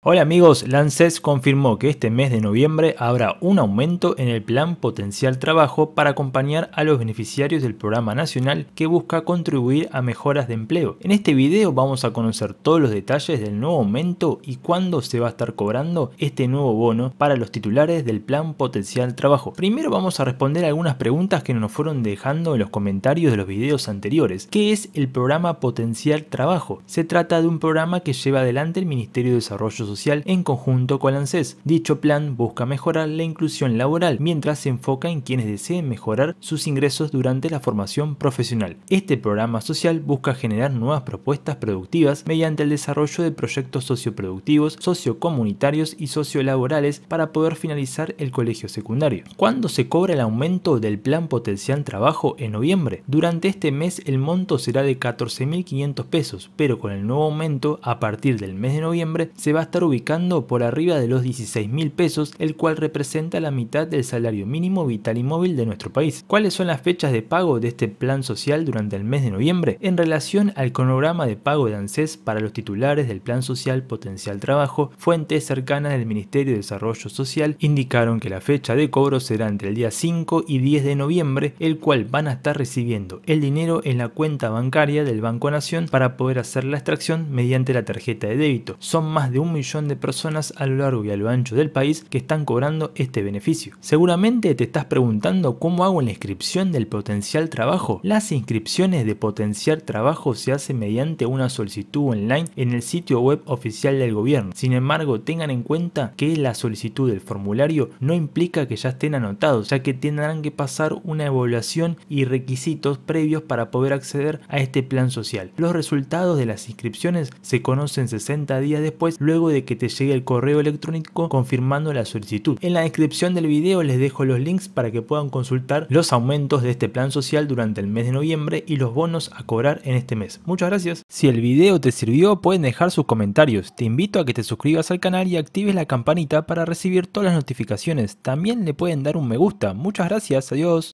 Hola amigos, Lances confirmó que este mes de noviembre habrá un aumento en el plan Potencial Trabajo para acompañar a los beneficiarios del programa nacional que busca contribuir a mejoras de empleo. En este video vamos a conocer todos los detalles del nuevo aumento y cuándo se va a estar cobrando este nuevo bono para los titulares del plan Potencial Trabajo. Primero vamos a responder algunas preguntas que nos fueron dejando en los comentarios de los videos anteriores. ¿Qué es el programa Potencial Trabajo? Se trata de un programa que lleva adelante el Ministerio de Desarrollo Social en conjunto con el ANSES. Dicho plan busca mejorar la inclusión laboral mientras se enfoca en quienes deseen mejorar sus ingresos durante la formación profesional. Este programa social busca generar nuevas propuestas productivas mediante el desarrollo de proyectos socioproductivos, sociocomunitarios y sociolaborales para poder finalizar el colegio secundario. ¿Cuándo se cobra el aumento del plan potencial trabajo en noviembre? Durante este mes el monto será de 14.500 pesos, pero con el nuevo aumento a partir del mes de noviembre se va a estar ubicando por arriba de los 16 mil pesos, el cual representa la mitad del salario mínimo vital y móvil de nuestro país. ¿Cuáles son las fechas de pago de este plan social durante el mes de noviembre? En relación al cronograma de pago de ANSES para los titulares del plan social potencial trabajo, fuentes cercanas del Ministerio de Desarrollo Social indicaron que la fecha de cobro será entre el día 5 y 10 de noviembre, el cual van a estar recibiendo el dinero en la cuenta bancaria del Banco Nación para poder hacer la extracción mediante la tarjeta de débito. Son más de un millón de personas a lo largo y a lo ancho del país que están cobrando este beneficio. Seguramente te estás preguntando cómo hago la inscripción del potencial trabajo. Las inscripciones de potencial trabajo se hacen mediante una solicitud online en el sitio web oficial del gobierno. Sin embargo, tengan en cuenta que la solicitud del formulario no implica que ya estén anotados, ya que tendrán que pasar una evaluación y requisitos previos para poder acceder a este plan social. Los resultados de las inscripciones se conocen 60 días después luego de que te llegue el correo electrónico confirmando la solicitud. En la descripción del video les dejo los links para que puedan consultar los aumentos de este plan social durante el mes de noviembre y los bonos a cobrar en este mes. Muchas gracias. Si el video te sirvió pueden dejar sus comentarios. Te invito a que te suscribas al canal y actives la campanita para recibir todas las notificaciones. También le pueden dar un me gusta. Muchas gracias. Adiós.